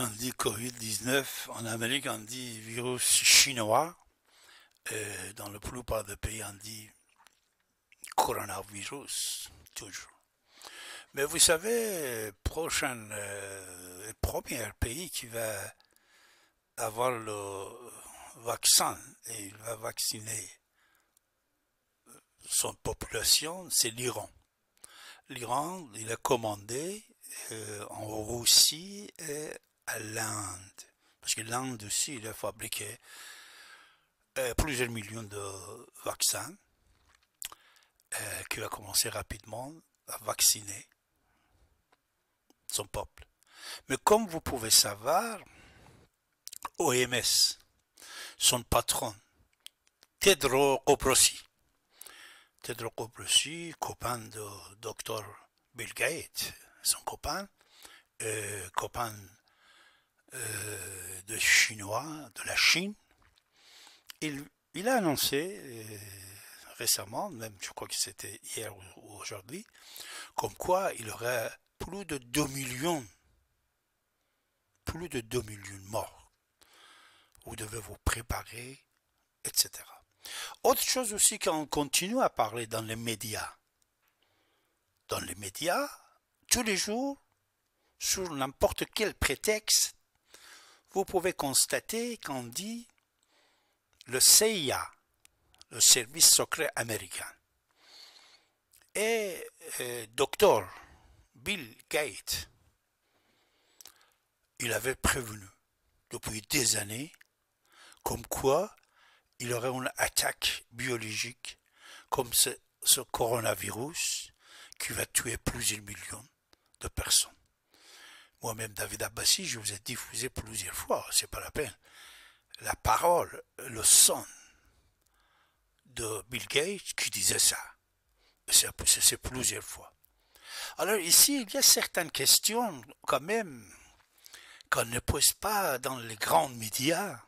on dit Covid-19, en Amérique on dit virus chinois, et dans la plupart des pays on dit coronavirus, toujours. Mais vous savez, prochain, euh, premier pays qui va avoir le vaccin et il va vacciner son population, c'est l'Iran. L'Iran, il a commandé euh, en Russie et à l'Inde. Parce que l'Inde aussi, il a fabriqué euh, plusieurs millions de vaccins euh, qui a commencé rapidement à vacciner son peuple. Mais comme vous pouvez savoir, OMS, son patron, Tedro Koprosi, Tedro Koprosi, copain de Dr Bill Gates, son copain, euh, copain euh, de Chinois, de la Chine. Il, il a annoncé euh, récemment, même je crois que c'était hier ou aujourd'hui, comme quoi il aurait plus de 2 millions, plus de 2 millions de morts. Vous devez vous préparer, etc. Autre chose aussi quand on continue à parler dans les médias. Dans les médias, tous les jours, sous n'importe quel prétexte, vous pouvez constater qu'on dit le CIA, le service secret américain, et euh, docteur Bill Gates, il avait prévenu depuis des années comme quoi il y aurait une attaque biologique comme ce, ce coronavirus qui va tuer plusieurs million de personnes. Moi-même, David Abbassi, je vous ai diffusé plusieurs fois, c'est pas la peine. La parole, le son de Bill Gates qui disait ça. C'est plusieurs fois. Alors ici, il y a certaines questions quand même qu'on ne pose pas dans les grands médias.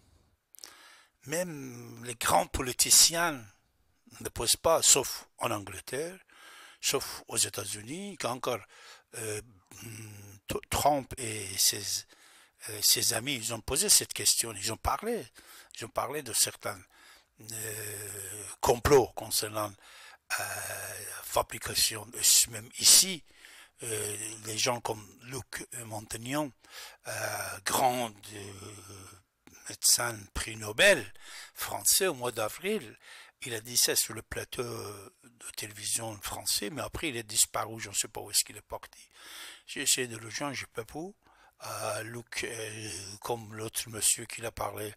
Même les grands politiciens ne posent pas, sauf en Angleterre, sauf aux États-Unis, qu'encore... encore euh, hmm, Trump et euh, ses, amis, ils ont posé cette question, ils ont parlé, ils ont parlé de certains euh, complots concernant la euh, fabrication, même ici, les gens comme Luc Montagnon, grand médecin prix Nobel français au mois d'avril, il a dit ça sur le plateau de télévision français, mais après il est disparu, je ne sais pas où est-ce qu'il est parti. J'ai essayé de le joindre, sais pas où. Euh, Luc, euh, comme l'autre monsieur qui l'a parlé,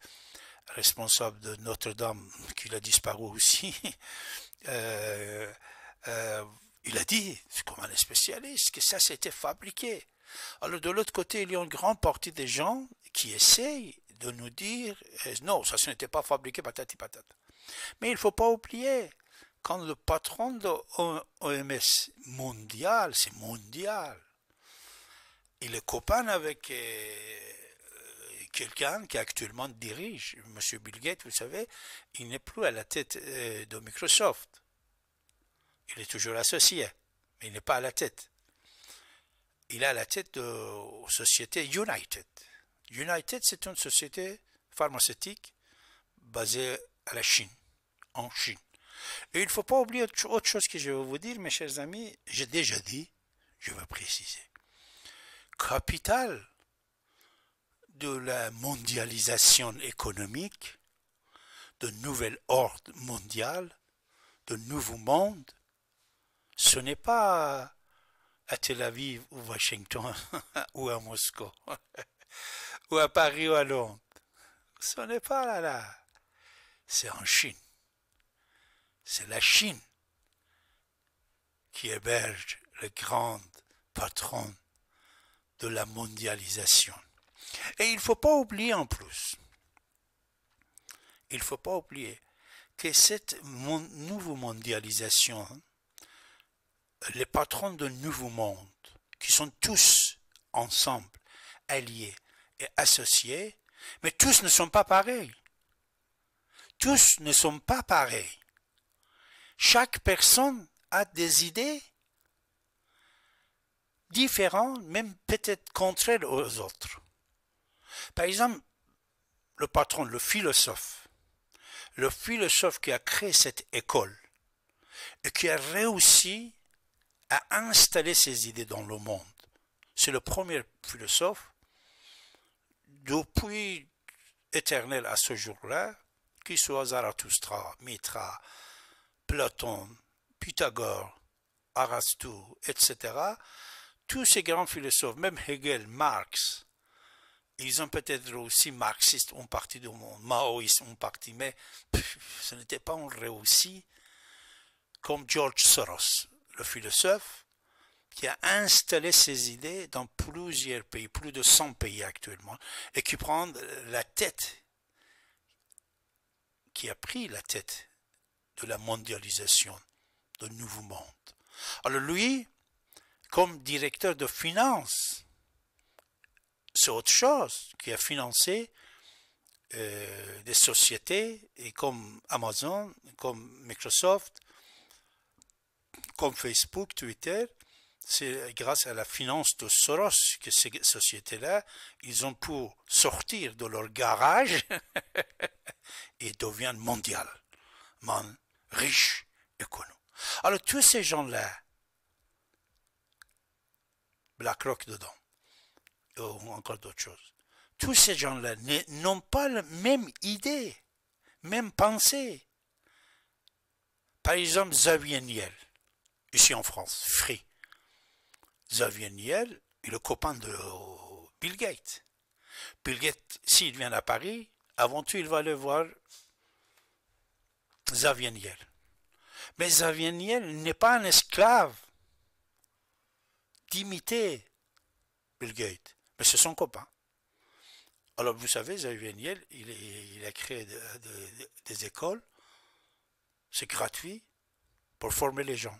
responsable de Notre-Dame, qui a disparu aussi, euh, euh, il a dit, comme un spécialiste, que ça s'était fabriqué. Alors de l'autre côté, il y a une grande partie des gens qui essayent de nous dire, non, ça, ce n'était pas fabriqué, patati patate. Mais il ne faut pas oublier, quand le patron de l'OMS mondial, c'est mondial, il est copain avec euh, euh, quelqu'un qui actuellement dirige, M. Bill Gates, vous savez, il n'est plus à la tête euh, de Microsoft. Il est toujours associé, mais il n'est pas à la tête. Il est à la tête de société United. United, c'est une société pharmaceutique basée à la Chine, en Chine. Et il ne faut pas oublier autre chose que je vais vous dire, mes chers amis, j'ai déjà dit, je vais préciser. Capitale de la mondialisation économique, de nouvel ordre mondial, de nouveau monde, ce n'est pas à Tel Aviv ou Washington ou à Moscou ou à Paris ou à Londres. Ce n'est pas là là c'est en Chine. C'est la Chine qui héberge le grand patron de la mondialisation. Et il ne faut pas oublier en plus, il ne faut pas oublier que cette nouvelle mondialisation, les patrons de nouveau monde, qui sont tous ensemble, alliés et associés, mais tous ne sont pas pareils tous ne sont pas pareils. Chaque personne a des idées différentes, même peut-être contraires aux autres. Par exemple, le patron, le philosophe, le philosophe qui a créé cette école et qui a réussi à installer ses idées dans le monde, c'est le premier philosophe depuis éternel à ce jour-là qui Zarathustra, Mitra, Platon, Pythagore, Arastou, etc., tous ces grands philosophes, même Hegel, Marx, ils ont peut-être aussi marxistes en partie du monde, maoïstes en parti, mais ce n'était pas un réussi comme George Soros, le philosophe, qui a installé ses idées dans plusieurs pays, plus de 100 pays actuellement, et qui prend la tête qui a pris la tête de la mondialisation du Nouveau Monde. Alors lui, comme directeur de finances, c'est autre chose qui a financé euh, des sociétés et comme Amazon, comme Microsoft, comme Facebook, Twitter, c'est grâce à la finance de Soros que ces sociétés-là, ils ont pu sortir de leur garage et deviennent mondiales, riches et Alors tous ces gens-là, BlackRock dedans, ou oh, encore d'autres choses, tous ces gens-là n'ont pas la même idée, même pensée. Par exemple, Xavier Niel, ici en France, Free Xavier Niel est le copain de Bill Gates. Bill Gates, s'il vient à Paris, avant tout, il va aller voir Xavier Niel. Mais Xavier Niel n'est pas un esclave d'imiter Bill Gates, mais c'est son copain. Alors, vous savez, Xavier Niel, il, a créé des écoles, c'est gratuit, pour former les gens.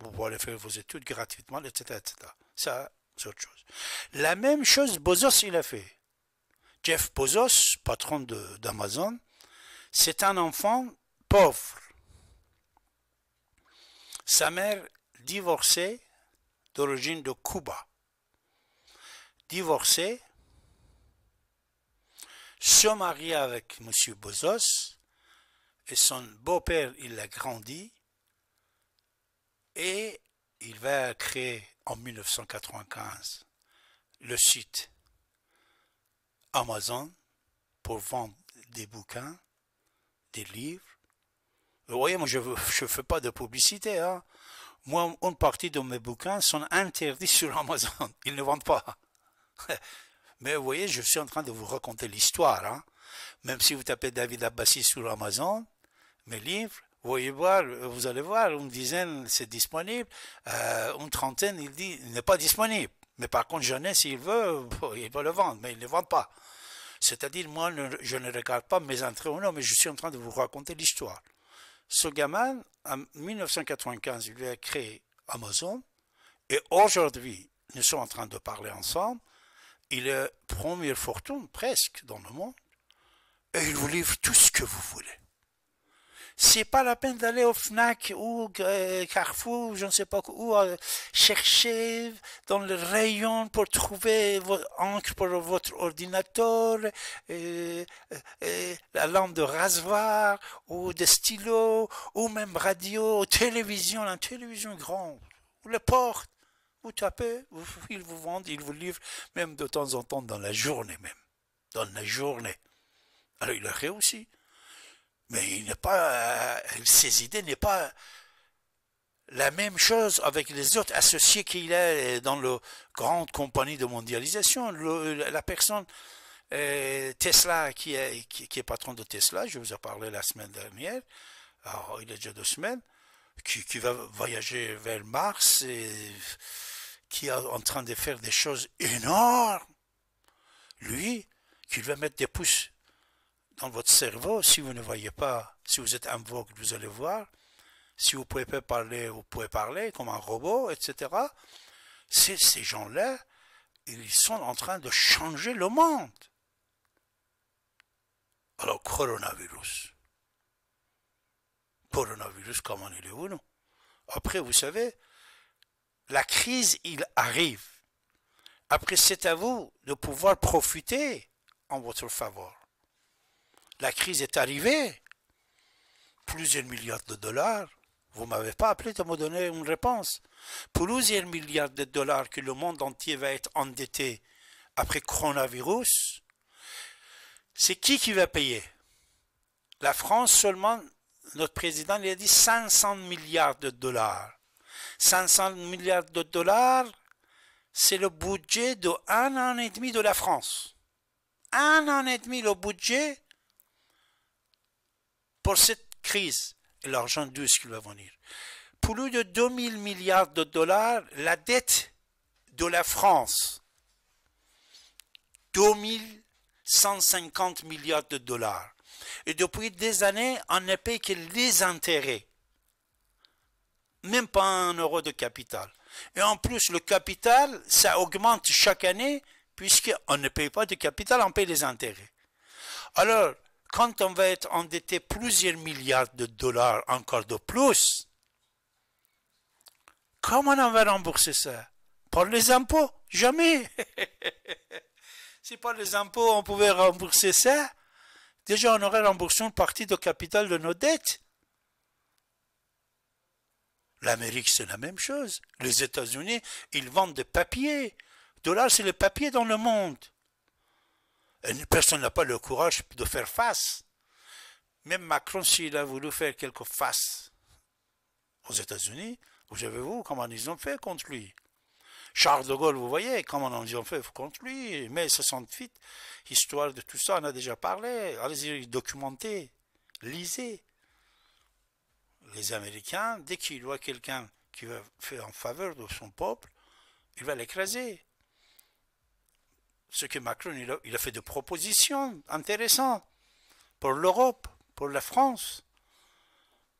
Vous pouvez aller faire vos études gratuitement, etc. Ça, c'est autre chose. La même chose, Bozos, il a fait. Jeff Bozos, patron d'Amazon, c'est un enfant pauvre. Sa mère divorcée d'origine de Cuba. Divorcée, se marie avec M. Bozos. et son beau-père, il l'a grandi et il va créer en 1995 le site Amazon pour vendre des bouquins, des livres. Vous voyez, moi je ne fais pas de publicité. Hein. Moi, une partie de mes bouquins sont interdits sur Amazon. Ils ne vendent pas. Mais vous voyez, je suis en train de vous raconter l'histoire. Hein. Même si vous tapez David Abbassi sur Amazon, mes livres, voyez vous allez voir, une dizaine c'est disponible, euh, une trentaine il dit n'est pas disponible. Mais par contre, ai, s'il veut, il peut le vendre, mais il ne le vend pas. C'est-à-dire, moi, je ne regarde pas mes entrées ou non, mais je suis en train de vous raconter l'histoire. Ce gamin, en 1995, il a créé Amazon, et aujourd'hui, nous sommes en train de parler ensemble. Il est premier fortune, presque, dans le monde, et il vous livre tout ce que vous voulez c'est pas la peine d'aller au Fnac ou euh, Carrefour, je ne sais pas où, euh, chercher dans le rayon pour trouver votre encre pour votre ordinateur, euh, la lampe de rasoir ou des stylos ou même radio, télévision, la télévision grande ou les portes. Vous tapez, ils vous vendent, ils vous livrent, même de temps en temps dans la journée même, dans la journée. Alors il a réussi mais il n'est pas, euh, ses idées n'est pas la même chose avec les autres associés qu'il est euh, dans la grande compagnie de mondialisation. la personne euh, Tesla qui est, qui, est, patron de Tesla, je vous ai parlé la semaine dernière, alors, il y a déjà deux semaines, qui, qui, va voyager vers Mars et qui est en train de faire des choses énormes. Lui, qui va mettre des pouces dans votre cerveau, si vous ne voyez pas, si vous êtes un vogue, vous allez voir, si vous pouvez pas parler, vous pouvez parler comme un robot, etc. ces gens-là, ils sont en train de changer le monde. Alors, coronavirus. Coronavirus, comment allez-vous, non Après, vous savez, la crise, il arrive. Après, c'est à vous de pouvoir profiter en votre faveur. La crise est arrivée. Plusieurs milliards de dollars. Vous ne m'avez pas appelé de me donner une réponse. Plusieurs milliards de dollars que le monde entier va être endetté après coronavirus. C'est qui qui va payer La France seulement, notre président lui a dit 500 milliards de dollars. 500 milliards de dollars, c'est le budget de un an et demi de la France. Un an et demi le budget pour cette crise et l'argent ce qui va venir. Plus de 2 000 milliards de dollars, la dette de la France. 2 150 milliards de dollars. Et depuis des années, on ne paye que les intérêts. Même pas un euro de capital. Et en plus, le capital, ça augmente chaque année, puisqu'on ne paye pas de capital, on paye les intérêts. Alors, quand on va être endetté plusieurs milliards de dollars encore de plus, comment on va rembourser ça Par les impôts Jamais Si par les impôts on pouvait rembourser ça, déjà on aurait remboursé une partie de capital de nos dettes. L'Amérique, c'est la même chose. Les États-Unis, ils vendent des papiers. Dollars, c'est le papier dans le monde. Euh, personne n'a pas le courage de faire face. Même Macron, s'il a voulu faire quelque face aux États-Unis, vous savez vous comment ils ont fait contre lui. Charles de Gaulle, vous voyez comment ils ont fait contre lui, Mais 68, histoire de tout ça, on a déjà parlé. Allez-y, documentez, lisez. Les Américains, dès qu'ils voient quelqu'un qui va faire en faveur de son peuple, il va l'écraser ce que Macron il a, fait de propositions intéressantes pour l'Europe, pour la France,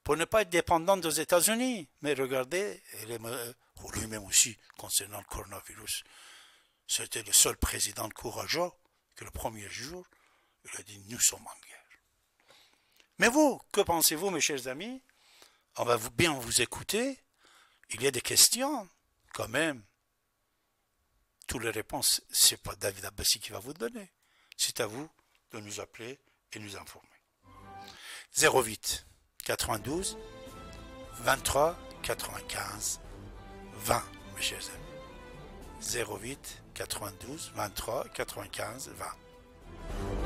pour ne pas être dépendant des États-Unis. Mais regardez, euh, lui-même aussi, concernant le coronavirus, c'était le seul président courageux que le premier jour, il a dit nous sommes en guerre. Mais vous, que pensez-vous, mes chers amis On va bien vous écouter. Il y a des questions, quand même toutes les réponses, ce n'est pas David Abbassi qui va vous donner. C'est à vous de nous appeler et nous informer. 08 92 23 95 20, mes chers amis. 08 92 23 95 20.